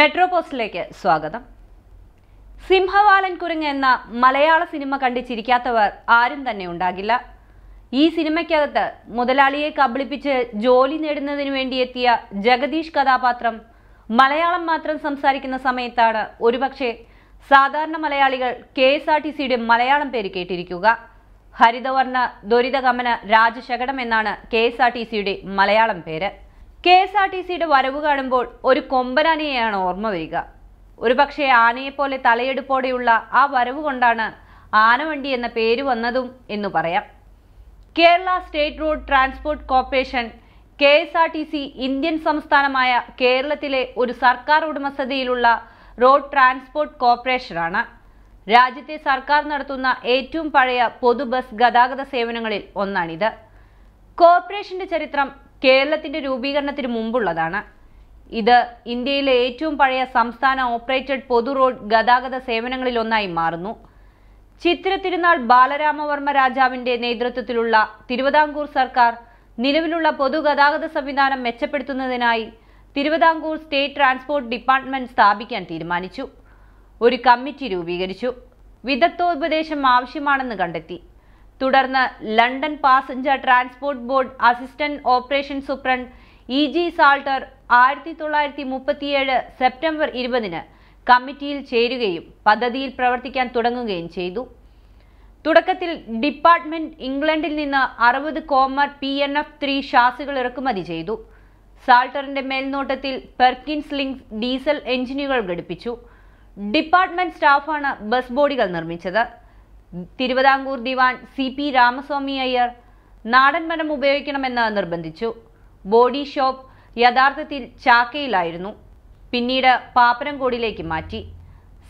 metro പോസ്റ്റിലേക്ക് സ്വാഗതം സിംഹവാലൻ കുരങ്ങ് എന്ന മലയാള സിനിമ കണ്ടിച്ചിരിക്കാത്തവർ ആരും തന്നെ ഉണ്ടാകില്ല ഈ സിനിമയ്ക്കകത്ത് മുതലാളിയെ കബളിപ്പിച്ച് ജോലി നേടുന്നതിന് വേണ്ടി എത്തിയ ജഗദീഷ് കഥാപാത്രം മലയാളം മാത്രം സംസാരിക്കുന്ന സമയത്താണ് ഒരുപക്ഷെ സാധാരണ മലയാളികൾ കെ എസ് ആർ ടി സിയുടെ മലയാളം പേര് കേട്ടിരിക്കുക ഹരിതവർണ്ണ ദുരിതഗമന രാജശകടം എന്നാണ് കെ എസ് ആർ ടി സിയുടെ മലയാളം പേര് കെ എസ് ആർ ടി സിയുടെ വരവ് കാണുമ്പോൾ ഒരു കൊമ്പനാനയെയാണ് ഓർമ്മ വരിക ഒരു പക്ഷേ ആനയെപ്പോലെ തലയെടുപ്പോടെയുള്ള ആ വരവ് കൊണ്ടാണ് ആനവണ്ടി എന്ന പേര് വന്നതും എന്ന് പറയാം Kerala state road transport corporation K S R T C Indian സംസ്ഥാനമായ കേരളത്തിലെ ഒരു സർക്കാർ ഉടമസ്ഥതയിലുള്ള റോഡ് ട്രാൻസ്പോർട്ട് കോർപ്പറേഷനാണ് രാജ്യത്തെ സർക്കാർ നടത്തുന്ന ഏറ്റവും പഴയ പൊതു ബസ് ഗതാഗത സേവനങ്ങളിൽ ഒന്നാണിത് കോർപ്പറേഷന്റെ ചരിത്രം കേരളത്തിന്റെ രൂപീകരണത്തിന് മുമ്പുള്ളതാണ് ഇത് ഇന്ത്യയിലെ ഏറ്റവും പഴയ സംസ്ഥാന ഓപ്പറേറ്റഡ് പൊതു റോഡ് ഗതാഗത സേവനങ്ങളിലൊന്നായി മാറുന്നു ചിത്രത്തിരുന്നാൾ ബാലരാമവർമ്മ രാജാവിന്റെ നേതൃത്വത്തിലുള്ള തിരുവിതാംകൂർ സർക്കാർ നിലവിലുള്ള പൊതുഗതാഗത സംവിധാനം മെച്ചപ്പെടുത്തുന്നതിനായി തിരുവിതാംകൂർ സ്റ്റേറ്റ് ട്രാൻസ്പോർട്ട് ഡിപ്പാർട്ട്മെന്റ് സ്ഥാപിക്കാൻ തീരുമാനിച്ചു ഒരു കമ്മിറ്റി രൂപീകരിച്ചു വിദഗ്ധോപദേശം ആവശ്യമാണെന്ന് കണ്ടെത്തി തുടർന്ന് London passenger transport board assistant operation superintendent E G Salter ആയിരത്തി തൊള്ളായിരത്തി മുപ്പത്തിയേഴ് സെപ്റ്റംബർ ഇരുപതിന് കമ്മിറ്റിയിൽ ചേരുകയും പദ്ധതിയിൽ പ്രവർത്തിക്കാൻ തുടങ്ങുകയും ചെയ്തു തുടക്കത്തിൽ ഡിപ്പാർട്ട്മെന്റ് ഇംഗ്ലണ്ടിൽ നിന്ന് അറുപത് Commer P N F three ഷാസുകൾ ഇറക്കുമതി ചെയ്തു സാൾട്ടറിന്റെ മേൽനോട്ടത്തിൽ പെർക്കിൻസ് ലിങ്ക് ഡീസൽ എഞ്ചിനുകൾ ഘടിപ്പിച്ചു ഡിപ്പാർട്ട്മെന്റ് സ്റ്റാഫാണ് ബസ് ബോഡികൾ നിർമ്മിച്ചത് തിരുവിതാംകൂർ ദിവാൻ സി പി രാമസ്വാമി അയ്യർ നാടൻ മരം ഉപയോഗിക്കണമെന്ന് നിർബന്ധിച്ചു ബോഡി ഷോപ്പ് യഥാർത്ഥത്തിൽ ചാക്കയിലായിരുന്നു പിന്നീട് പാപ്പരംകോടിലേക്ക് മാറ്റി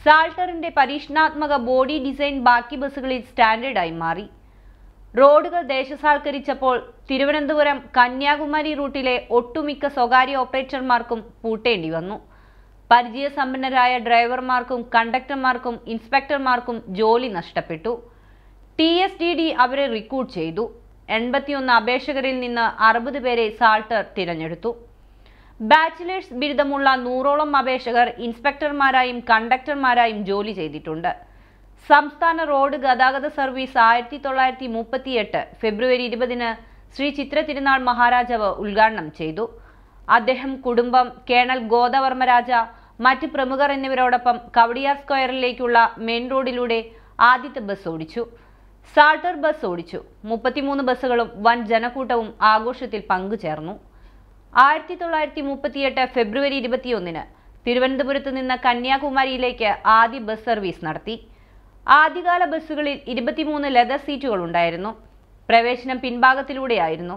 സാൾട്ടറിൻ്റെ പരീക്ഷണാത്മക ബോഡി ഡിസൈൻ ബാക്കി ബസ്സുകളിൽ സ്റ്റാൻഡേർഡായി മാറി റോഡുകൾ ദേശസാൽക്കരിച്ചപ്പോൾ തിരുവനന്തപുരം കന്യാകുമാരി റൂട്ടിലെ ഒട്ടുമിക്ക സ്വകാര്യ ഓപ്പറേറ്റർമാർക്കും പൂട്ടേണ്ടി വന്നു പരിചയസമ്പന്നരായ ഡ്രൈവർമാർക്കും കണ്ടക്ടർമാർക്കും ഇൻസ്പെക്ടർമാർക്കും ജോലി നഷ്ടപ്പെട്ടു ടി എസ് ഡി ഡി അവരെ റിക്രൂട്ട് ചെയ്തു എൺപത്തിയൊന്ന് അപേക്ഷകരിൽ നിന്ന് അറുപത് പേരെ സാൾട്ടർ തിരഞ്ഞെടുത്തു ബാച്ചിലേഴ്സ് ബിരുദമുള്ള നൂറോളം അപേക്ഷകർ ഇൻസ്പെക്ടർമാരായും കണ്ടക്ടർമാരായും ജോലി ചെയ്തിട്ടുണ്ട് സംസ്ഥാന റോഡ് ഗതാഗത സർവീസ് ആയിരത്തി തൊള്ളായിരത്തി മുപ്പത്തിയെട്ട് ഫെബ്രുവരി ഇരുപതിന് ശ്രീ ചിത്ര തിരുനാൾ മഹാരാജാവ് ഉദ്ഘാടനം ചെയ്തു അദ്ദേഹം കുടുംബം കേണൽ ഗോദവർമ്മരാജ മറ്റ് പ്രമുഖർ എന്നിവരോടൊപ്പം കവടിയാർ സ്ക്വയറിലേക്കുള്ള മെയിൻ റോഡിലൂടെ ആദ്യത്തെ ബസ് ഓടിച്ചു സാൾട്ടർ ബസ് ഓടിച്ചു മുപ്പത്തിമൂന്ന് ബസ്സുകളും വൻ ജനക്കൂട്ടവും ആഘോഷത്തിൽ പങ്കുചേർന്നു ആയിരത്തി തൊള്ളായിരത്തി മുപ്പത്തിയെട്ട് ഫെബ്രുവരി ഇരുപത്തിയൊന്നിന് തിരുവനന്തപുരത്ത് നിന്ന് കന്യാകുമാരിയിലേക്ക് ആദ്യ ബസ് സർവീസ് നടത്തി ആദ്യകാല ബസ്സുകളിൽ ഇരുപത്തിമൂന്ന് ലെതർ സീറ്റുകൾ ഉണ്ടായിരുന്നു പ്രവേശനം പിൻഭാഗത്തിലൂടെയായിരുന്നു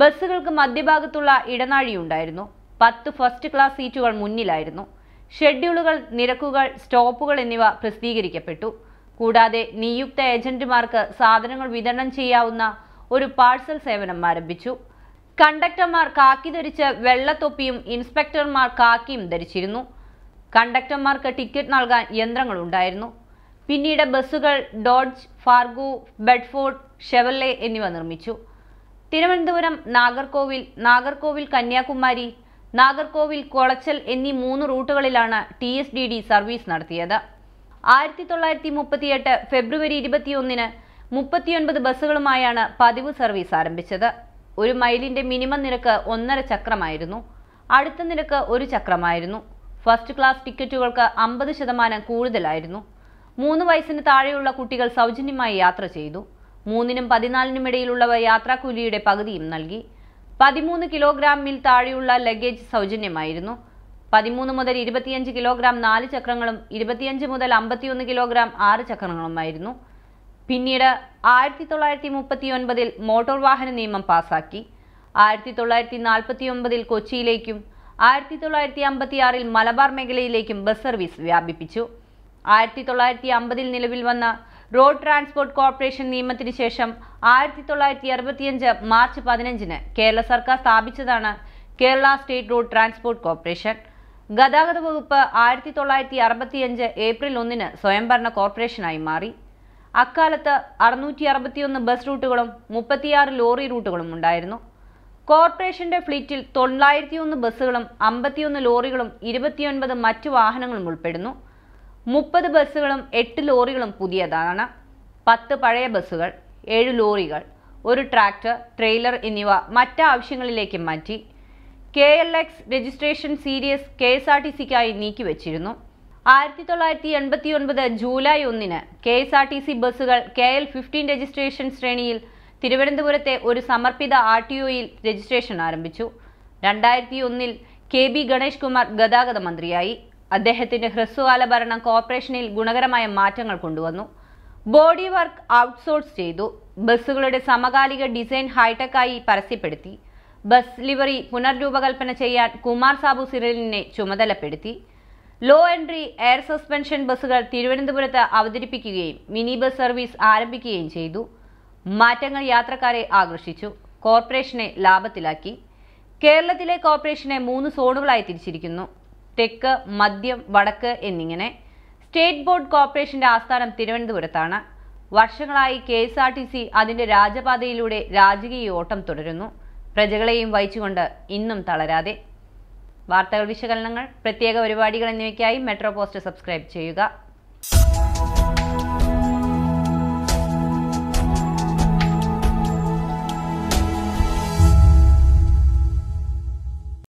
ബസ്സുകൾക്ക് മധ്യഭാഗത്തുള്ള ഇടനാഴിയുണ്ടായിരുന്നു പത്ത് ഫസ്റ്റ് ക്ലാസ് സീറ്റുകൾ മുന്നിലായിരുന്നു ഷെഡ്യൂളുകൾ നിരക്കുകൾ സ്റ്റോപ്പുകൾ എന്നിവ പ്രസിദ്ധീകരിക്കപ്പെട്ടു കൂടാതെ നിയുക്ത ഏജന്റുമാർക്ക് സാധനങ്ങൾ വിതരണം ചെയ്യാവുന്ന ഒരു പാഴ്സൽ സേവനം ആരംഭിച്ചു കണ്ടക്ടർമാർ കാക്കി ധരിച്ച വെള്ളത്തൊപ്പിയും ഇൻസ്പെക്ടർമാർ കാക്കിയും ധരിച്ചിരുന്നു കണ്ടക്ടർമാർക്ക് ടിക്കറ്റ് നൽകാൻ യന്ത്രങ്ങളുണ്ടായിരുന്നു പിന്നീട് ബസ്സുകൾ ഡോഡ്ജ് ഫാർഗോ ബെഡ്ഫോർഡ് ഷെവല്ലെ എന്നിവ നിർമ്മിച്ചു തിരുവനന്തപുരം നാഗർകോവിൽ നാഗർകോവിൽ കന്യാകുമാരി നാഗർകോവിൽ കൊളച്ചൽ എന്നീ മൂന്ന് റൂട്ടുകളിലാണ് T S D D service നടത്തിയത് ആയിരത്തി തൊള്ളായിരത്തി മുപ്പത്തിയെട്ട് ഫെബ്രുവരി ഇരുപത്തിയൊന്നിന് മുപ്പത്തിയൊൻപത് ബസ്സുകളുമായാണ് പതിവ് സർവീസ് ആരംഭിച്ചത് ഒരു മൈലിന്റെ മിനിമം നിരക്ക് ഒന്നര ചക്രമായിരുന്നു അടുത്ത നിരക്ക് ഒരു ചക്രമായിരുന്നു ഫസ്റ്റ് ക്ലാസ് ടിക്കറ്റുകൾക്ക് അമ്പത് ശതമാനം കൂടുതലായിരുന്നു മൂന്ന് വയസ്സിന് താഴെയുള്ള കുട്ടികൾ സൗജന്യമായി യാത്ര ചെയ്തു മൂന്നിനും പതിനാലിനും ഇടയിലുള്ളവ യാത്രാക്കൂലിയുടെ പകുതിയും നൽകി പതിമൂന്ന് കിലോഗ്രാമിൽ താഴെയുള്ള ലഗേജ് സൗജന്യമായിരുന്നു പതിമൂന്ന് മുതൽ ഇരുപത്തിയഞ്ച് കിലോഗ്രാം നാല് ചക്രങ്ങളും ഇരുപത്തിയഞ്ച് മുതൽ അമ്പത്തിയൊന്ന് കിലോഗ്രാം ആറ് ചക്രങ്ങളുമായിരുന്നു പിന്നീട് ആയിരത്തി തൊള്ളായിരത്തി മുപ്പത്തി ഒൻപതിൽ മോട്ടോർ വാഹന നിയമം പാസാക്കി ആയിരത്തി തൊള്ളായിരത്തി നാൽപ്പത്തി ഒമ്പതിൽ കൊച്ചിയിലേക്കും ആയിരത്തി തൊള്ളായിരത്തി അമ്പത്തി ആറിൽ മലബാർ മേഖലയിലേക്കും ബസ് സർവീസ് വ്യാപിപ്പിച്ചു ആയിരത്തി തൊള്ളായിരത്തി അമ്പതിൽ നിലവിൽ വന്ന റോഡ് ട്രാൻസ്പോർട്ട് കോർപ്പറേഷൻ നിയമത്തിന് ശേഷം ആയിരത്തി തൊള്ളായിരത്തി അറുപത്തിയഞ്ച് മാർച്ച് പതിനഞ്ചിന് കേരള സർക്കാർ സ്ഥാപിച്ചതാണ് Kerala state road transport corporation ഗതാഗത വകുപ്പ് ആയിരത്തി തൊള്ളായിരത്തി അറുപത്തിയഞ്ച് ഏപ്രിൽ ഒന്നിന് സ്വയംഭരണ കോർപ്പറേഷനായി മാറി അക്കാലത്ത് അറുന്നൂറ്റി അറുപത്തിയൊന്ന് ബസ് റൂട്ടുകളും മുപ്പത്തിയാറ് ലോറി റൂട്ടുകളും ഉണ്ടായിരുന്നു കോർപ്പറേഷന്റെ ഫ്ലീറ്റിൽ തൊള്ളായിരത്തി ഒന്ന് ബസ്സുകളും അമ്പത്തിയൊന്ന് ലോറികളും ഇരുപത്തിയൊൻപത് മറ്റു വാഹനങ്ങളും ഉൾപ്പെടുന്നു മുപ്പത് ബസ്സുകളും എട്ട് ലോറികളും പുതിയതാണ് പത്ത് പഴയ ബസ്സുകൾ ഏഴ് ലോറികൾ ഒരു ട്രാക്ടർ ട്രെയിലർ എന്നിവ മറ്റാവശ്യങ്ങളിലേക്ക് മാറ്റി K L X registration series K S R T സിക്കായി നീക്കിവച്ചിരുന്നു ആയിരത്തി തൊള്ളായിരത്തി എൺപത്തി ഒൻപത് ജൂലൈ ഒന്നിന് K S R T C ബസ്സുകൾ കെ എൽ ഫിഫ്റ്റീൻ രജിസ്ട്രേഷൻ ശ്രേണിയിൽ തിരുവനന്തപുരത്തെ ഒരു സമർപ്പിത ആർ ടി ഒയിൽ രജിസ്ട്രേഷൻ ആരംഭിച്ചു രണ്ടായിരത്തി ഒന്നിൽ കെ ബി ഗണേഷ് കുമാർ ഗതാഗത മന്ത്രിയായി അദ്ദേഹത്തിന്റെ ഹ്രസ്വകാല ഭരണം കോർപ്പറേഷനിൽ ഗുണകരമായ മാറ്റങ്ങൾ കൊണ്ടുവന്നു ബോഡി വർക്ക് ഔട്ട്സോഴ്സ് ചെയ്തു ബസ്സുകളുടെ സമകാലിക ഡിസൈൻ ഹൈടെക്കായി പരസ്യപ്പെടുത്തി ബസ് ലിവറി പുനർരൂപകൽപ്പന ചെയ്യാൻ കുമാർ സാബു സിറലിനെ ചുമതലപ്പെടുത്തി ലോ എൻട്രി എയർ സസ്പെൻഷൻ ബസ്സുകൾ തിരുവനന്തപുരത്ത് അവതരിപ്പിക്കുകയും മിനി ബസ് സർവീസ് ആരംഭിക്കുകയും ചെയ്തു മാറ്റങ്ങൾ യാത്രക്കാരെ ആകർഷിച്ചു കോർപ്പറേഷനെ ലാഭത്തിലാക്കി കേരളത്തിലെ കോർപ്പറേഷനെ മൂന്ന് സോണുകളായി തിരിച്ചിരിക്കുന്നു തെക്ക് മദ്യം വടക്ക് എന്നിങ്ങനെ സ്റ്റേറ്റ് ബോർഡ് കോർപ്പറേഷന്റെ ആസ്ഥാനം തിരുവനന്തപുരത്താണ് വർഷങ്ങളായി K S R T C അതിന്റെ രാജപാതയിലൂടെ രാജകീയ ഓട്ടം തുടരുന്നു പ്രജകളെയും വഹിച്ചുകൊണ്ട് ഇന്നും തളരാതെ വാർത്തകൾ വിശകലനങ്ങൾ പ്രത്യേക പരിപാടികൾ എന്നിവയ്ക്കായി മെട്രോ പോസ്റ്റ് സബ്സ്ക്രൈബ് ചെയ്യുക